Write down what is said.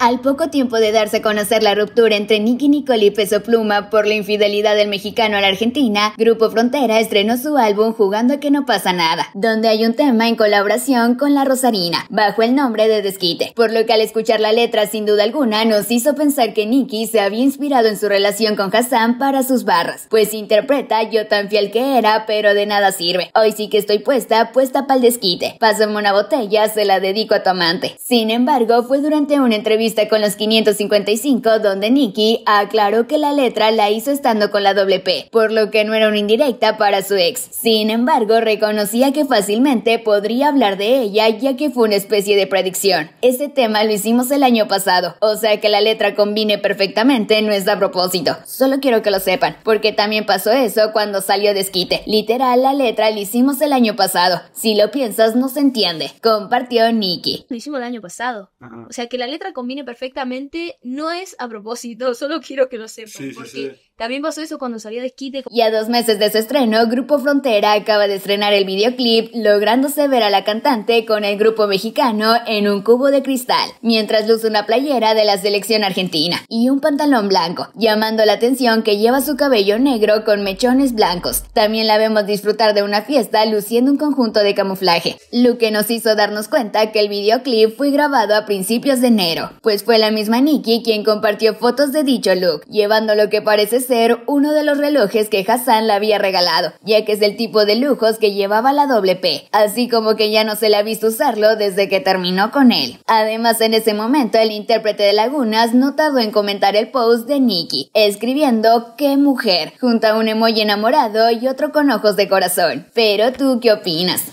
Al poco tiempo de darse a conocer la ruptura entre Nicky Nicole y Peso Pluma por la infidelidad del mexicano a la Argentina, Grupo Frontera estrenó su álbum Jugando a que no pasa nada, donde hay un tema en colaboración con La Rosarina, bajo el nombre de Desquite, por lo que al escuchar la letra sin duda alguna nos hizo pensar que Nicky se había inspirado en su relación con Hassan para sus barras, pues interpreta yo tan fiel que era, pero de nada sirve. Hoy sí que estoy puesta, puesta para el desquite. Pásame una botella, se la dedico a tu amante. Sin embargo, fue durante una entrevista con los 555, donde Nicky aclaró que la letra la hizo estando con la doble P, por lo que no era una indirecta para su ex. Sin embargo, reconocía que fácilmente podría hablar de ella, ya que fue una especie de predicción. Este tema lo hicimos el año pasado, o sea que la letra combine perfectamente no es a propósito. Solo quiero que lo sepan, porque también pasó eso cuando salió Desquite. Literal, la letra la hicimos el año pasado. Si lo piensas, no se entiende. Compartió Nicky. Lo hicimos el año pasado. O sea que la letra combina perfectamente, no es a propósito, solo quiero que lo sepan. porque también pasó eso cuando salió Y a dos meses de su estreno, Grupo Frontera acaba de estrenar el videoclip, lográndose ver a la cantante con el grupo mexicano en un cubo de cristal, mientras luce una playera de la selección argentina y un pantalón blanco, llamando la atención que lleva su cabello negro con mechones blancos. También la vemos disfrutar de una fiesta luciendo un conjunto de camuflaje, lo que nos hizo darnos cuenta que el videoclip fue grabado a principios de enero, pues fue la misma Nikki quien compartió fotos de dicho look, llevando lo que parece uno de los relojes que Hassan le había regalado, ya que es el tipo de lujos que llevaba la doble P, así como que ya no se le ha visto usarlo desde que terminó con él. Además, en ese momento, el intérprete de Lagunas notado en comentar el post de Nicky, escribiendo qué mujer, junto a un emoji enamorado y otro con ojos de corazón. Pero tú, ¿qué opinas?